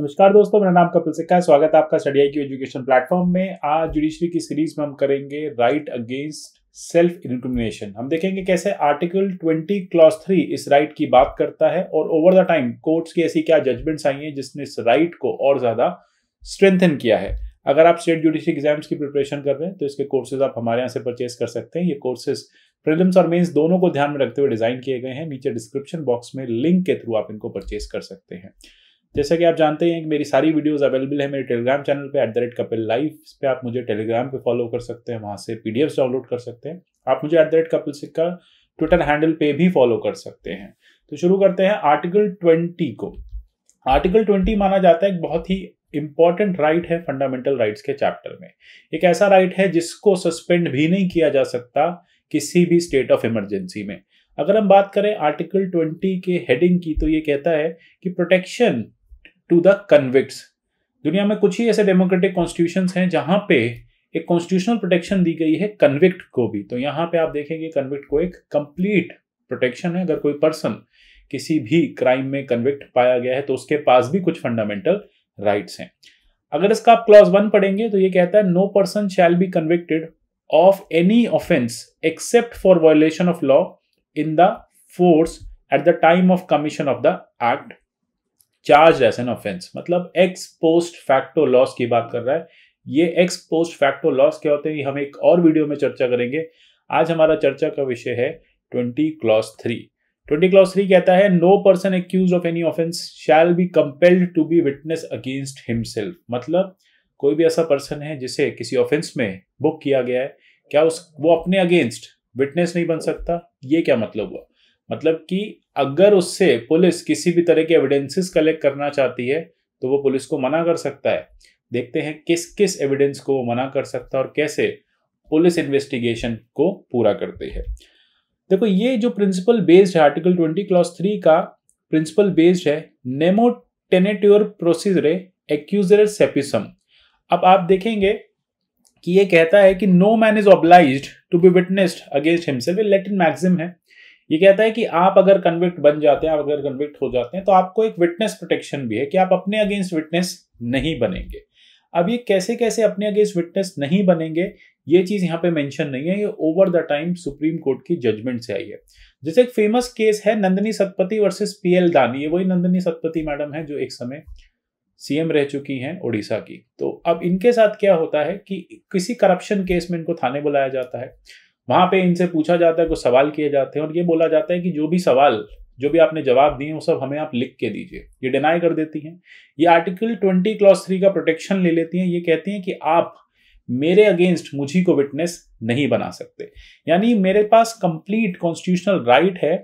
नमस्कार दोस्तों मेरा नाम कपिल सिक्का स्वागत है आपका स्टडी क्यू एजुकेशन प्लेटफॉर्म में आज जुडिशरी की सीरीज में हम करेंगे राइट अगेंस्ट सेल्फ इनक्रिमिनेशन हम देखेंगे कैसे आर्टिकल 20 क्लॉस 3 इस राइट की बात करता है और ओवर द टाइम कोर्ट्स की ऐसी क्या जजमेंट्स आई हैं जिसने इस राइट को और ज्यादा स्ट्रेंथन किया है अगर आप स्टेट जुडिशरी एग्जाम्स की प्रिपरेशन कर रहे हैं तो इसके कोर्सेज आप हमारे यहाँ से परचेज कर सकते हैं ये कोर्सेज प्रिलिम्स और मेंस दोनों को ध्यान में रखते हुए डिजाइन किए गए हैं नीचे डिस्क्रिप्शन बॉक्स में लिंक के थ्रू आप इनको परचेज कर सकते हैं जैसा कि आप जानते हैं कि मेरी सारी वीडियोस अवेलेबल है मेरे टेलीग्राम चैनल पे at the rate Kapil live पे आप मुझे टेलीग्राम पे फॉलो कर सकते हैं वहाँ से पी डाउनलोड कर सकते हैं आप मुझे एट द रेट कपिल सिक्का ट्विटर हैंडल पे भी फॉलो कर सकते हैं तो शुरू करते हैं आर्टिकल ट्वेंटी को आर्टिकल ट्वेंटी माना जाता है बहुत ही इम्पॉर्टेंट राइट right है फंडामेंटल राइट्स के चैप्टर में एक ऐसा राइट right है जिसको सस्पेंड भी नहीं किया जा सकता किसी भी स्टेट ऑफ इमरजेंसी में अगर हम बात करें आर्टिकल 20 के हेडिंग की तो ये कहता है कि प्रोटेक्शन टू द कन्विक्ट्स दुनिया में कुछ ही ऐसे डेमोक्रेटिक कॉन्स्टिट्यूशन हैं जहां पे एक कॉन्स्टिट्यूशनल प्रोटेक्शन दी गई है कन्विक्ट को भी तो यहाँ पे आप देखेंगे कन्विक्ट को एक कंप्लीट प्रोटेक्शन है अगर कोई पर्सन किसी भी क्राइम में कन्विक्ट पाया गया है तो उसके पास भी कुछ फंडामेंटल राइट्स हैं अगर इसका आप क्लॉज वन पढ़ेंगे तो ये कहता है no person shall be convicted of any offence except for violation of law in the force at the time of commission of the act charge as an offence मतलब एक्स पोस्ट फैक्टो लॉस की बात कर रहा है ये x post facto loss क्या होते हैं हम एक और वीडियो में चर्चा करेंगे आज हमारा चर्चा का विषय है twenty clause three twenty clause three कहता है no person accused of any offence shall be compelled to be witness against himself मतलब कोई भी ऐसा पर्सन है जिसे किसी ऑफेंस में बुक किया गया है क्या उस वो अपने अगेंस्ट विटनेस नहीं बन सकता ये क्या मतलब हुआ मतलब कि अगर उससे पुलिस किसी भी तरह के एविडेंसेस कलेक्ट करना चाहती है तो वो पुलिस को मना कर सकता है देखते हैं किस किस एविडेंस को वो मना कर सकता है और कैसे पुलिस इन्वेस्टिगेशन को पूरा करती है देखो ये जो प्रिंसिपल बेस्ड है आर्टिकल ट्वेंटी क्लॉस थ्री का प्रिंसिपल बेस्ड है नेमो टेनेट्योर प्रोसीजर एक्यूजर सेपिसम अब आप देखेंगे कि ये कहता है कि no man is obliged to be witnessed against himself ये लेटिन मैक्सिम है ये कहता है कि आप अगर कन्विक्ट बन जाते हैं आप अगर कन्विक्ट हो जाते हैं तो आपको एक विटनेस प्रोटेक्शन भी है कि आप अपने अगेंस्ट विटनेस नहीं बनेंगे अब ये कैसे कैसे अपने अगेंस्ट विटनेस नहीं बनेंगे ये चीज यहाँ पे मेंशन नहीं है ये over the time Supreme Court की जजमेंट से आई है जैसे एक फेमस केस है Nandini Satpathy versus P L Dani ये वही नंदनी सतपति मैडम है जो एक समय सीएम रह चुकी हैं ओडिशा की तो अब इनके साथ क्या होता है कि किसी करप्शन केस में इनको थाने बुलाया जाता है वहां पे इनसे पूछा जाता है कुछ सवाल किए जाते हैं और ये बोला जाता है कि जो भी सवाल जो भी आपने जवाब दिए वो सब हमें आप लिख के दीजिए ये डिनाई कर देती हैं ये आर्टिकल ट्वेंटी क्लॉस थ्री का प्रोटेक्शन ले लेती हैं ये कहती हैं कि आप मेरे अगेंस्ट मुझी को विटनेस नहीं बना सकते यानी मेरे पास कंप्लीट कॉन्स्टिट्यूशनल राइट है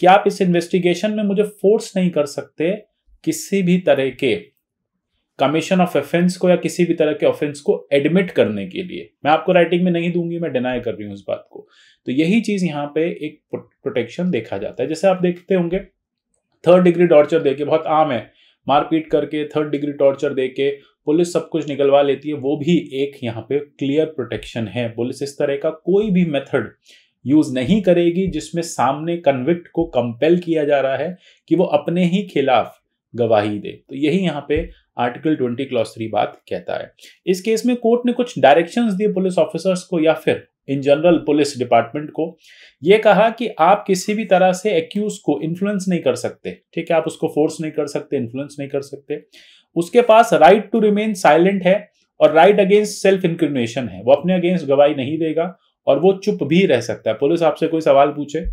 कि आप इस इन्वेस्टिगेशन में मुझे फोर्स नहीं कर सकते किसी भी तरह के कमीशन ऑफ ऑफेंस को या किसी भी तरह के ऑफेंस को एडमिट करने के लिए मैं आपको राइटिंग में नहीं दूंगी मैं डिनाई कर रही हूँ इस बात को तो यही चीज़ यहाँ पे एक प्रोटेक्शन देखा जाता है जैसे आप देखते होंगे थर्ड डिग्री टॉर्चर देके बहुत आम है मारपीट करके थर्ड डिग्री टॉर्चर देके पुलिस सब कुछ निकलवा लेती है वो भी एक यहाँ पे क्लियर प्रोटेक्शन है पुलिस इस तरह का कोई भी मेथड यूज नहीं करेगी जिसमें सामने कन्विक्ट को कंपेल किया जा रहा है कि वो अपने ही खिलाफ गवाही दे तो यही यहाँ पे आर्टिकल ट्वेंटी क्लॉस थ्री बात कहता है इस केस में कोर्ट ने कुछ डायरेक्शंस दिए पुलिस ऑफिसर्स को या फिर इन जनरल पुलिस डिपार्टमेंट को यह कहा कि आप किसी भी तरह से एक्यूज को इन्फ्लुएंस नहीं कर सकते ठीक है आप उसको फोर्स नहीं कर सकते इन्फ्लुएंस नहीं कर सकते उसके पास राइट टू रिमेन साइलेंट है और राइट अगेंस्ट सेल्फ इंक्रिमिनेशन है वो अपने अगेंस्ट गवाही नहीं देगा और वो चुप भी रह सकता है पुलिस आपसे कोई सवाल पूछे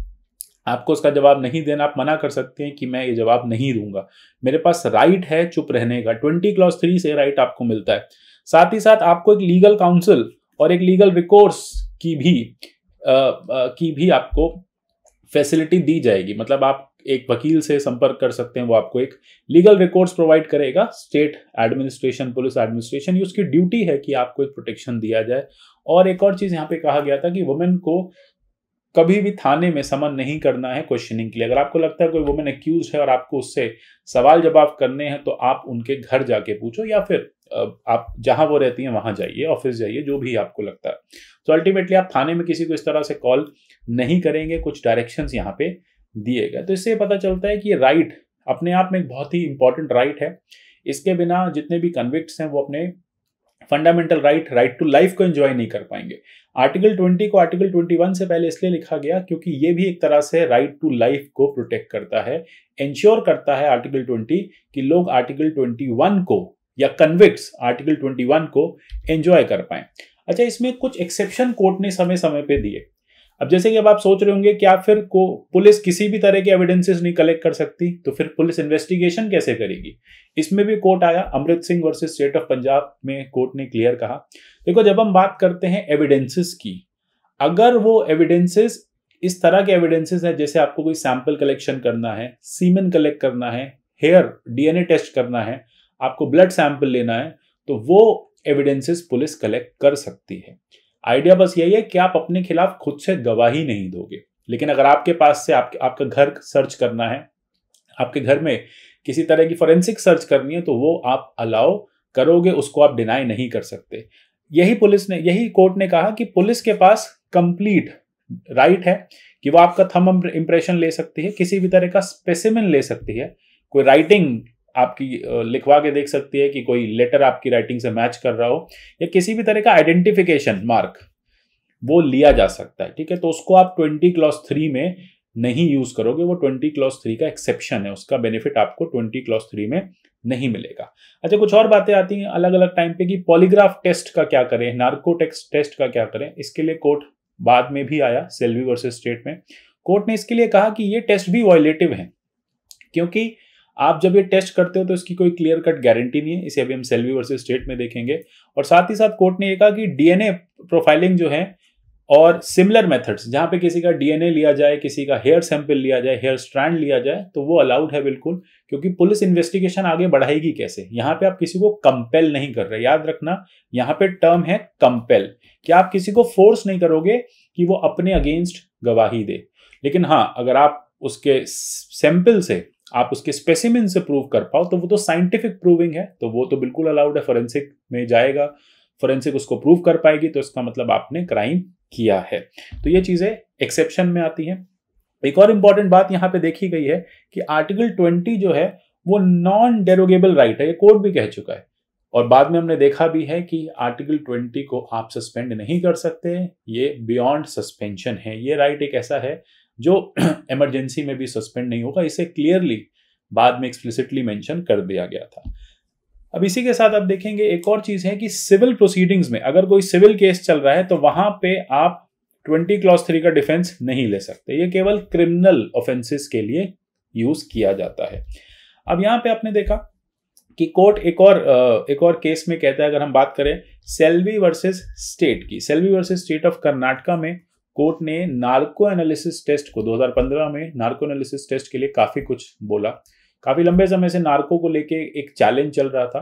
आपको उसका जवाब नहीं देना आप मना कर सकते हैं कि मैं ये जवाब नहीं दूंगा मेरे पास राइट है चुप रहने का ट्वेंटी क्लॉस थ्री से राइट आपको मिलता है साथ ही साथ आपको एक लीगल काउंसिल और एक लीगल रिकोर्स की भी आ, आ, की भी आपको फैसिलिटी दी जाएगी मतलब आप एक वकील से संपर्क कर सकते हैं वो आपको एक लीगल रिकॉर्ड्स प्रोवाइड करेगा स्टेट एडमिनिस्ट्रेशन पुलिस एडमिनिस्ट्रेशन ये उसकी ड्यूटी है कि आपको एक प्रोटेक्शन दिया जाए और एक और चीज़ यहाँ पे कहा गया था कि वुमेन को कभी भी थाने में समन नहीं करना है क्वेश्चनिंग के लिए अगर आपको लगता है कोई वुमेन एक्यूज है और आपको उससे सवाल जवाब करने हैं तो आप उनके घर जाके पूछो या फिर आप जहां वो रहती हैं वहां जाइए ऑफिस जाइए जो भी आपको लगता है तो अल्टीमेटली आप थाने में किसी को इस तरह से कॉल नहीं करेंगे कुछ डायरेक्शंस यहाँ पे दिए गए तो इससे पता चलता है कि ये राइट अपने आप में एक बहुत ही इंपॉर्टेंट राइट है इसके बिना जितने भी कन्विक्ट हैं वो अपने fundamental right right to life को एंजॉय नहीं कर पाएंगे आर्टिकल 20 को आर्टिकल 21 से पहले इसलिए लिखा गया क्योंकि ये भी एक तरह से राइट टू लाइफ को प्रोटेक्ट करता है एंश्योर करता है आर्टिकल 20 कि लोग आर्टिकल 21 को या कन्विक्स आर्टिकल 21 को एंजॉय कर पाए अच्छा इसमें कुछ एक्सेप्शन कोर्ट ने समय समय पे दिए अब जैसे कि अब आप सोच रहे होंगे क्या फिर को पुलिस किसी भी तरह के एविडेंसेस नहीं कलेक्ट कर सकती तो फिर पुलिस इन्वेस्टिगेशन कैसे करेगी इसमें भी कोर्ट आया Amrit Singh versus state of Punjab में कोर्ट ने क्लियर कहा देखो जब हम बात करते हैं एविडेंसेस की अगर वो एविडेंसेस इस तरह के एविडेंसेस हैं जैसे आपको कोई सैंपल कलेक्शन करना है सीमन कलेक्ट करना है हेयर डीएनए टेस्ट करना है आपको ब्लड सैंपल लेना है तो वो एविडेंसेस पुलिस कलेक्ट कर सकती है आइडिया बस यही है कि आप अपने खिलाफ खुद से गवाही नहीं दोगे लेकिन अगर आपके पास से आपके आपका घर सर्च करना है आपके घर में किसी तरह की फॉरेंसिक सर्च करनी है तो वो आप अलाउ करोगे उसको आप डिनाई नहीं कर सकते यही पुलिस ने यही कोर्ट ने कहा कि पुलिस के पास कंप्लीट राइट है कि वो आपका थम इंप्रेशन ले सकती है किसी भी तरह का स्पेसिमिन ले सकती है कोई राइटिंग आपकी लिखवा के देख सकती है कि कोई लेटर आपकी राइटिंग से मैच कर रहा हो या किसी भी तरह का आइडेंटिफिकेशन मार्क वो लिया जा सकता है ठीक है तो उसको आप ट्वेंटी क्लॉस थ्री में नहीं यूज करोगे वो ट्वेंटी क्लॉस थ्री का एक्सेप्शन है उसका बेनिफिट आपको ट्वेंटी क्लॉस थ्री में नहीं मिलेगा अच्छा कुछ और बातें आती हैं अलग अलग टाइम पे कि पॉलीग्राफ टेस्ट का क्या करें नार्कोटेक्स टेस्ट का क्या करें इसके लिए कोर्ट बाद में भी आया सेल्वी वर्सेस स्टेट में कोर्ट ने इसके लिए कहा कि ये टेस्ट भी वॉयलेटिव है क्योंकि आप जब ये टेस्ट करते हो तो इसकी कोई क्लियर कट गारंटी नहीं है इसे अभी हम सेल्वी वर्सेज स्टेट में देखेंगे और साथ ही साथ कोर्ट ने यह कहा कि डीएनए प्रोफाइलिंग जो है और सिमिलर मेथड्स जहां पे किसी का डीएनए लिया जाए किसी का हेयर सैंपल लिया जाए हेयर स्ट्रैंड लिया जाए तो वो अलाउड है बिल्कुल क्योंकि पुलिस इन्वेस्टिगेशन आगे बढ़ाएगी कैसे यहाँ पे आप किसी को कंपेल नहीं कर रहे याद रखना यहाँ पे टर्म है कंपेल कि आप किसी को फोर्स नहीं करोगे कि वो अपने अगेंस्ट गवाही दे लेकिन हाँ अगर आप उसके सैंपल से आप उसके स्पेसिमिन से प्रूव कर पाओ तो वो तो साइंटिफिक प्रूविंग है तो वो तो बिल्कुल अलाउड है फोरेंसिक में जाएगा फोरेंसिक उसको प्रूव कर पाएगी तो इसका मतलब आपने क्राइम किया है तो ये चीज़ें एक्सेप्शन में आती हैं एक और इंपॉर्टेंट बात यहां पे देखी गई है कि आर्टिकल ट्वेंटी जो है वो नॉन डेरोगेबल राइट है ये कोर्ट भी कह चुका है और बाद में हमने देखा भी है कि आर्टिकल ट्वेंटी को आप सस्पेंड नहीं कर सकते ये बियॉन्ड सस्पेंशन है ये राइट एक ऐसा है जो इमरजेंसी में भी सस्पेंड नहीं होगा इसे क्लियरली बाद में एक्सप्लिसिटली मेंशन कर दिया गया था अब इसी के साथ आप देखेंगे एक और चीज है कि सिविल प्रोसीडिंग्स में अगर कोई सिविल केस चल रहा है तो वहां पे आप ट्वेंटी क्लॉस थ्री का डिफेंस नहीं ले सकते ये केवल क्रिमिनल ऑफेंसेस के लिए यूज किया जाता है अब यहां पे आपने देखा कि कोर्ट एक और एक और केस में कहता है अगर हम बात करें सेल्वी वर्सेस स्टेट की Selvi versus state of Karnataka में कोर्ट ने नार्को एनालिसिस टेस्ट को 2015 में नार्को एनालिसिस टेस्ट के लिए काफ़ी कुछ बोला काफ़ी लंबे समय से नार्को को लेके एक चैलेंज चल रहा था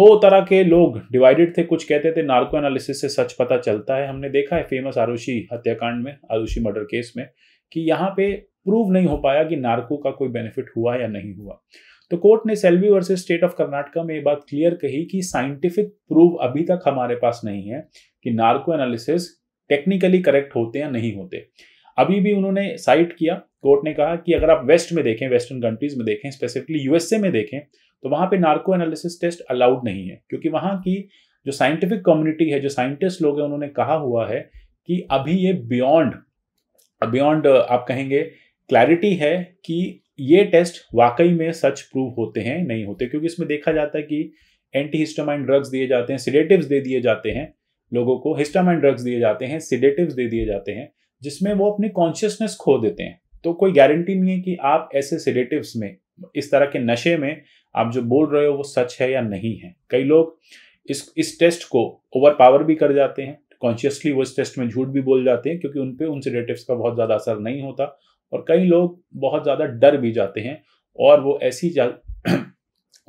दो तरह के लोग डिवाइडेड थे कुछ कहते थे नार्को एनालिसिस से सच पता चलता है हमने देखा है फेमस आरुषि हत्याकांड में आरुषि मर्डर केस में कि यहाँ पे प्रूव नहीं हो पाया कि नार्को का कोई बेनिफिट हुआ या नहीं हुआ तो कोर्ट ने Selvi versus state of Karnataka में ये बात क्लियर कही कि साइंटिफिक प्रूव अभी तक हमारे पास नहीं है कि नार्को एनालिसिस टेक्निकली करेक्ट होते या नहीं होते अभी भी उन्होंने साइट किया कोर्ट ने कहा कि अगर आप वेस्ट में देखें वेस्टर्न कंट्रीज में देखें स्पेसिफिकली यूएसए में देखें तो वहां पे नार्को एनालिसिस टेस्ट अलाउड नहीं है क्योंकि वहां की जो साइंटिफिक कम्युनिटी है जो साइंटिस्ट लोग हैं उन्होंने कहा हुआ है कि अभी ये बियॉन्ड बियॉन्ड आप कहेंगे क्लैरिटी है कि ये टेस्ट वाकई में सच प्रूव होते हैं नहीं होते क्योंकि इसमें देखा जाता है कि एंटी हिस्टामाइन ड्रग्स दिए जाते हैं सिलेटिव दे दिए जाते हैं लोगों को हिस्टामाइन ड्रग्स दिए जाते हैं सिडेटिव दे दिए जाते हैं जिसमें वो अपनी कॉन्शियसनेस खो देते हैं तो कोई गारंटी नहीं है कि आप ऐसे सिडेटिव्स में इस तरह के नशे में आप जो बोल रहे हो वो सच है या नहीं है कई लोग इस इस टेस्ट को ओवर पावर भी कर जाते हैं कॉन्शियसली वो इस टेस्ट में झूठ भी बोल जाते हैं क्योंकि उन पर उन सिडेटिव्स का बहुत ज़्यादा असर नहीं होता और कई लोग बहुत ज़्यादा डर भी जाते हैं और वो ऐसी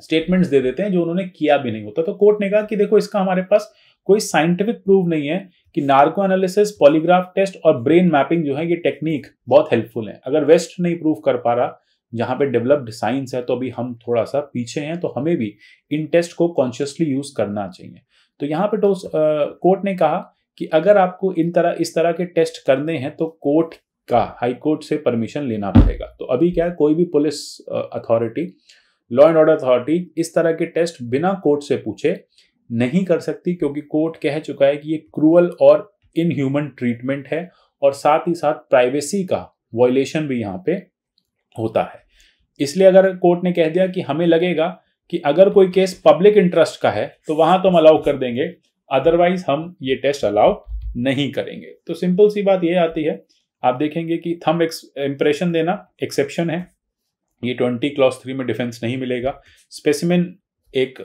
स्टेटमेंट्स दे देते हैं जो उन्होंने किया भी नहीं होता तो कोर्ट ने कहा कि देखो इसका हमारे पास कोई साइंटिफिक प्रूव नहीं है कि नार्को एनालिसिस पॉलीग्राफ टेस्ट और ब्रेन मैपिंग जो है ये टेक्निक बहुत हेल्पफुल है अगर वेस्ट नहीं प्रूव कर पा रहा जहां पे डेवलप्ड साइंस है तो अभी हम थोड़ा सा पीछे हैं तो हमें भी इन टेस्ट को कॉन्शियसली यूज करना चाहिए तो यहाँ पे तो कोर्ट ने कहा कि अगर आपको इन तरह इस तरह के टेस्ट करने हैं तो कोर्ट का हाई कोर्ट से परमिशन लेना पड़ेगा तो अभी क्या है कोई भी police authority law and order authority इस तरह के टेस्ट बिना कोर्ट से पूछे नहीं कर सकती क्योंकि कोर्ट कह चुका है कि ये क्रूअल और इनह्यूमन ट्रीटमेंट है और साथ ही साथ प्राइवेसी का वॉयलेशन भी यहाँ पे होता है इसलिए अगर कोर्ट ने कह दिया कि हमें लगेगा कि अगर कोई केस पब्लिक इंटरेस्ट का है तो वहां तो हम अलाउ कर देंगे अदरवाइज हम ये टेस्ट अलाउ नहीं करेंगे तो सिंपल सी बात ये आती है आप देखेंगे कि थम इंप्रेशन देना एक्सेप्शन है ये ट्वेंटी क्लॉस थ्री में डिफेंस नहीं मिलेगा स्पेसिमिन एक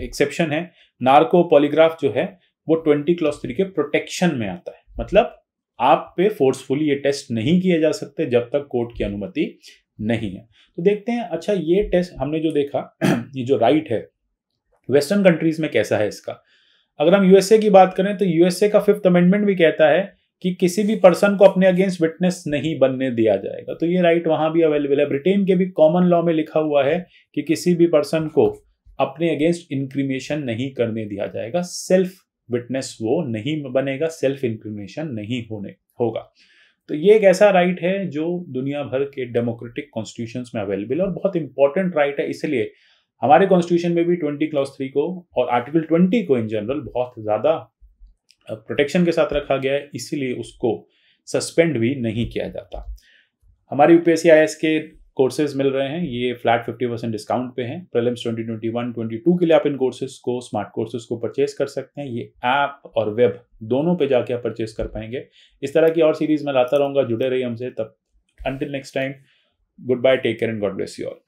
एक्सेप्शन है नार्को पॉलीग्राफ जो है वो ट्वेंटी क्लॉस थ्री के प्रोटेक्शन में आता है मतलब आप पे फोर्सफुली ये टेस्ट नहीं किए जा सकते जब तक कोर्ट की अनुमति नहीं है तो देखते हैं अच्छा ये टेस्ट हमने जो देखा ये जो राइट है वेस्टर्न कंट्रीज में कैसा है इसका अगर हम यूएसए की बात करें तो यूएसए का फिफ्थ अमेंडमेंट भी कहता है कि किसी भी पर्सन को अपने अगेंस्ट विटनेस नहीं बनने दिया जाएगा तो ये राइट वहां भी अवेलेबल है ब्रिटेन के भी कॉमन लॉ में लिखा हुआ है कि किसी भी पर्सन को अपने अगेंस्ट इंक्रीमेशन नहीं करने दिया जाएगा सेल्फ विटनेस वो नहीं बनेगा सेल्फ इंक्रीमेशन नहीं होने होगा तो ये एक ऐसा राइट है जो दुनिया भर के डेमोक्रेटिक कॉन्स्टिट्यूशन में अवेलेबल है और बहुत इंपॉर्टेंट राइट है इसलिए हमारे कॉन्स्टिट्यूशन में भी ट्वेंटी क्लॉस थ्री को और आर्टिकल ट्वेंटी को इन जनरल बहुत ज़्यादा प्रोटेक्शन के साथ रखा गया है इसीलिए उसको सस्पेंड भी नहीं किया जाता हमारे यूपीएससी आई के कोर्सेज मिल रहे हैं ये फ्लैट फिफ्टी परसेंट डिस्काउंट पे हैं प्रेलिम्स 2021 22 के लिए आप इन कोर्सेज को स्मार्ट कोर्सेज को परचेज कर सकते हैं ये ऐप और वेब दोनों पे जाके आप परचेज कर पाएंगे इस तरह की और सीरीज मैं लाता रहूँगा जुड़े रहिए हमसे तब until next time good bye take care and God bless you all